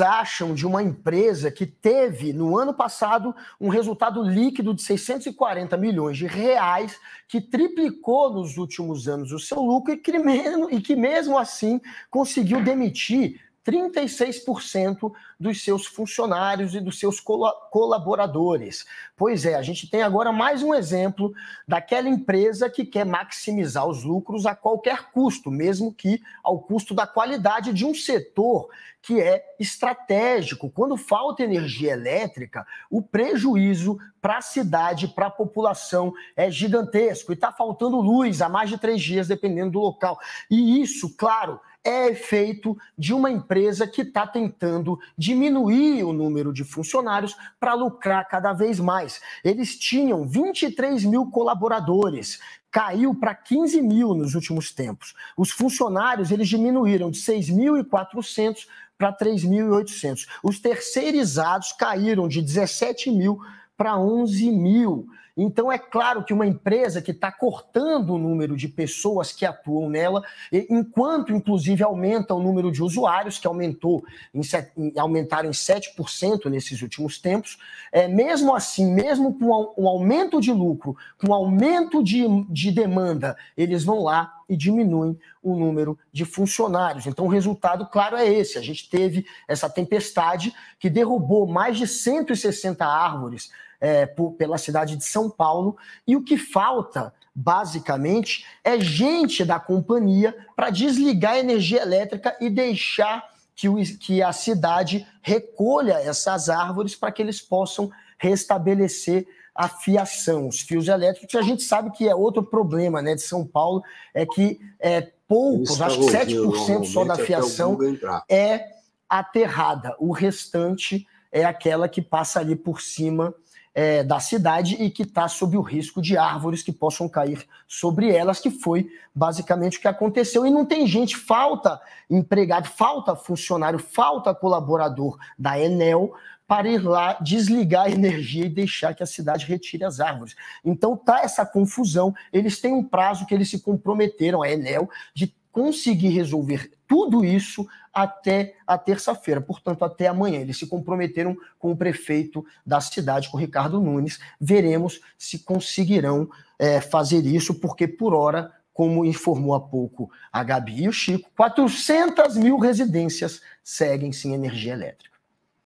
acham de uma empresa que teve no ano passado um resultado líquido de 640 milhões de reais, que triplicou nos últimos anos o seu lucro e que e que mesmo assim conseguiu demitir 36% dos seus funcionários e dos seus colaboradores. Pois é, a gente tem agora mais um exemplo daquela empresa que quer maximizar os lucros a qualquer custo, mesmo que ao custo da qualidade de um setor que é estratégico. Quando falta energia elétrica, o prejuízo para a cidade, para a população é gigantesco. E está faltando luz há mais de três dias, dependendo do local. E isso, claro, é efeito de uma empresa que está tentando diminuir o número de funcionários para lucrar cada vez mais. Eles tinham 23 mil colaboradores, caiu para 15 mil nos últimos tempos. Os funcionários eles diminuíram de 6.400 para 3.800. Os terceirizados caíram de 17 mil para 11 mil. Então, é claro que uma empresa que está cortando o número de pessoas que atuam nela, enquanto, inclusive, aumenta o número de usuários, que aumentou em, aumentaram em 7% nesses últimos tempos, é, mesmo assim, mesmo com um aumento de lucro, com aumento de, de demanda, eles vão lá e diminuem o número de funcionários. Então, o resultado, claro, é esse. A gente teve essa tempestade que derrubou mais de 160 árvores é, por, pela cidade de São Paulo. E o que falta, basicamente, é gente da companhia para desligar a energia elétrica e deixar que, o, que a cidade recolha essas árvores para que eles possam restabelecer a fiação, os fios elétricos. A gente sabe que é outro problema né, de São Paulo, é que é, poucos, acho que 7% só da fiação é aterrada. O restante é aquela que passa ali por cima é, da cidade e que está sob o risco de árvores que possam cair sobre elas, que foi basicamente o que aconteceu. E não tem gente, falta empregado, falta funcionário, falta colaborador da Enel para ir lá desligar a energia e deixar que a cidade retire as árvores. Então tá essa confusão. Eles têm um prazo que eles se comprometeram, a Enel, de conseguir resolver tudo isso até a terça-feira, portanto, até amanhã. Eles se comprometeram com o prefeito da cidade, com o Ricardo Nunes. Veremos se conseguirão é, fazer isso, porque por hora como informou há pouco a Gabi e o Chico, 400 mil residências seguem sem energia elétrica.